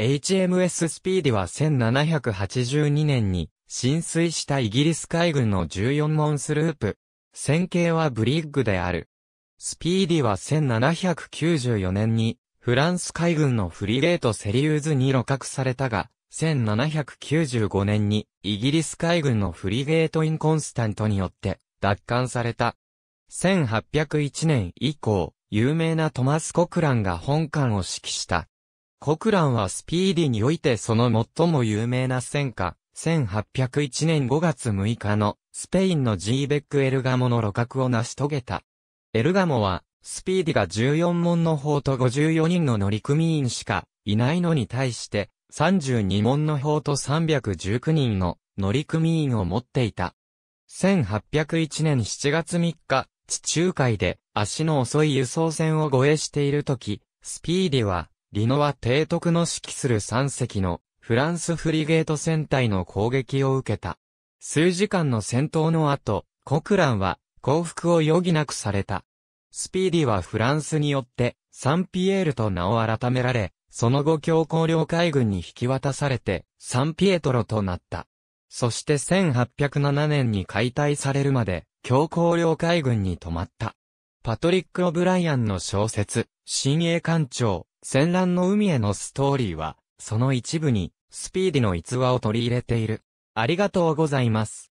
HMS スピーディは1782年に浸水したイギリス海軍の14モンスループ。戦型はブリッグである。スピーディは1794年にフランス海軍のフリゲートセリューズに露獲されたが、1795年にイギリス海軍のフリゲートインコンスタントによって奪還された。1801年以降、有名なトマス・コクランが本艦を指揮した国ンはスピーディにおいてその最も有名な戦火、1801年5月6日のスペインのジーベック・エルガモの路角を成し遂げた。エルガモは、スピーディが14門の砲と54人の乗組員しかいないのに対して、32門の砲と319人の乗組員を持っていた。1801年7月3日、地中海で足の遅い輸送船を護衛しているとき、スピーディはリノは提督の指揮する3隻のフランスフリゲート戦隊の攻撃を受けた。数時間の戦闘の後、コクランは降伏を余儀なくされた。スピーディはフランスによってサンピエールと名を改められ、その後強硬領海軍に引き渡されてサンピエトロとなった。そして1807年に解体されるまで強硬領海軍に泊まった。パトリック・オブライアンの小説、新鋭艦長、戦乱の海へのストーリーは、その一部に、スピーディの逸話を取り入れている。ありがとうございます。